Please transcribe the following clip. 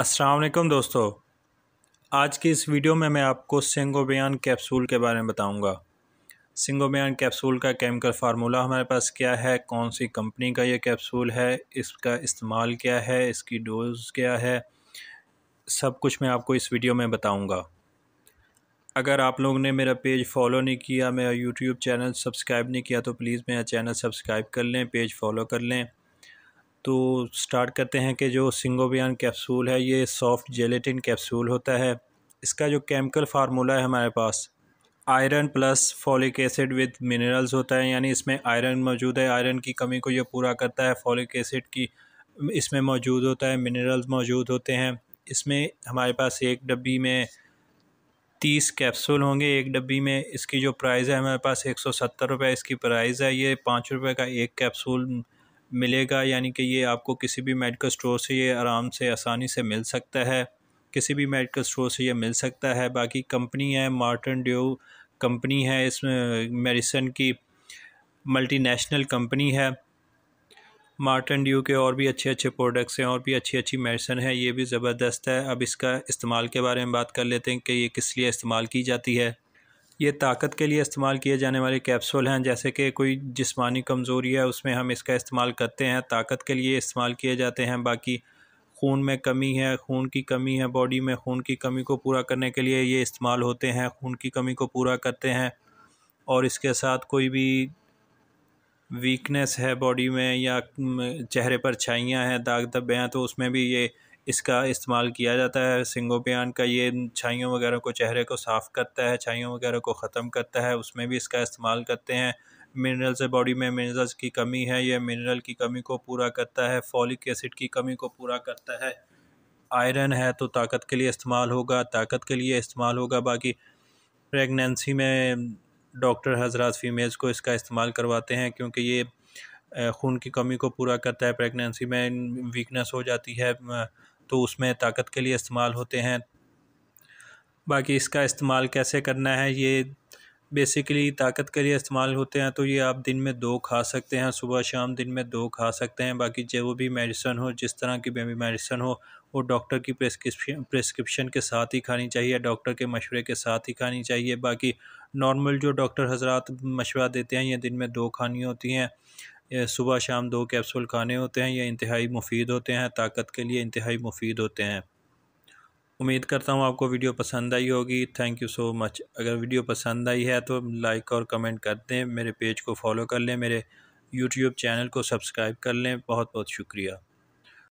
असलकम दोस्तों आज की इस वीडियो में मैं आपको सिंगोबियान कैप्सूल के बारे में बताऊंगा। सिंगोबियान कैप्सूल का केमिकल फार्मूला हमारे पास क्या है कौन सी कंपनी का ये कैप्सूल है इसका इस्तेमाल क्या है इसकी डोज क्या है सब कुछ मैं आपको इस वीडियो में बताऊंगा। अगर आप लोगों ने मेरा पेज फॉलो नहीं किया मेरा यूट्यूब चैनल सब्सक्राइब नहीं किया तो प्लीज़ मेरा चैनल सब्सक्राइब कर लें पेज फॉलो कर लें तो स्टार्ट करते हैं कि जो सिंगोबियान कैप्सूल है ये सॉफ्ट जेलेटिन कैप्सूल होता है इसका जो केमिकल फार्मूला है हमारे पास iron plus folic acid with minerals होता है यानी इसमें आयरन मौजूद है आयरन की कमी को ये पूरा करता है फॉलिक एसिड की इसमें मौजूद होता है मिनरल्स मौजूद होते हैं इसमें हमारे पास एक डब्बी में तीस कैप्सूल होंगे एक डब्बी में इसकी जो प्राइस है हमारे पास एक सौ सत्तर रुपये इसकी प्राइस है ये पाँच रुपये का एक कैप्सूल मिलेगा यानी कि ये आपको किसी भी मेडिकल स्टोर से ये आराम से आसानी से मिल सकता है किसी भी मेडिकल स्टोर से ये मिल सकता है बाकी कंपनी है मार्टन ड्यू कंपनी है इस मेडिसन की मल्टीनेशनल कंपनी है मार्टन ड्यू के और भी अच्छे अच्छे प्रोडक्ट्स हैं और भी अच्छी अच्छी मेडिसन है ये भी ज़बरदस्त है अब इसका इस्तेमाल के बारे में बात कर लेते हैं कि ये किस लिए इस्तेमाल की जाती है ये ताकत के लिए इस्तेमाल किए जाने वाले कैप्सूल हैं जैसे कि कोई जिस्मानी कमज़ोरी है उसमें हम इसका इस्तेमाल करते हैं ताकत के लिए इस्तेमाल किए जाते हैं बाकी खून में कमी है खून की कमी है बॉडी में खून की कमी को पूरा करने के लिए ये इस्तेमाल होते हैं खून की कमी को पूरा करते हैं और इसके साथ कोई भी वीकनेस है बॉडी में या चेहरे पर छाइयाँ हैं दाग धब्बे हैं तो उसमें भी ये इसका इस्तेमाल किया जाता है सिंगोपियान का ये छाइयों वगैरह को चेहरे को साफ़ करता है छाइयों वगैरह को ख़त्म करता है उसमें भी इसका इस्तेमाल करते हैं मिनरल से बॉडी में मिनरल्स की कमी है यह मिनरल की कमी को पूरा करता है फॉलिक एसिड की कमी को पूरा करता है आयरन है तो ताकत के लिए इस्तेमाल होगा ताकत के लिए इस्तेमाल होगा बाकी प्रेगनेंसी में डॉक्टर हजरात फ़ीमेल्स को इसका इस्तेमाल करवाते हैं क्योंकि ये खून की कमी को पूरा करता है प्रेगनेंसी में वीकनेस हो जाती है तो उसमें ताकत के लिए इस्तेमाल होते हैं बाकी इसका इस्तेमाल कैसे करना है ये बेसिकली ताकत के लिए इस्तेमाल होते हैं तो ये आप दिन में दो खा सकते हैं सुबह शाम दिन में दो खा सकते हैं बाकी जो भी मेडिसन हो जिस तरह की भी मेडिसन हो वो डॉक्टर की प्रेस्क्रिप्शन प्रेस्क्रिप्शन के साथ ही खानी चाहिए डॉक्टर के मशवरे के साथ ही खानी चाहिए बाकी नॉर्मल जो डॉक्टर हजरात मशवरा देते हैं ये दिन में दो खानी होती हैं सुबह शाम दो कैप्सूल खाने होते हैं ये इंतहाई मुफीद होते हैं ताकत के लिए इंतहाई मुफीद होते हैं उम्मीद करता हूँ आपको वीडियो पसंद आई होगी थैंक यू सो मच अगर वीडियो पसंद आई है तो लाइक और कमेंट कर दें मेरे पेज को फॉलो कर लें मेरे यूट्यूब चैनल को सब्सक्राइब कर लें बहुत बहुत शुक्रिया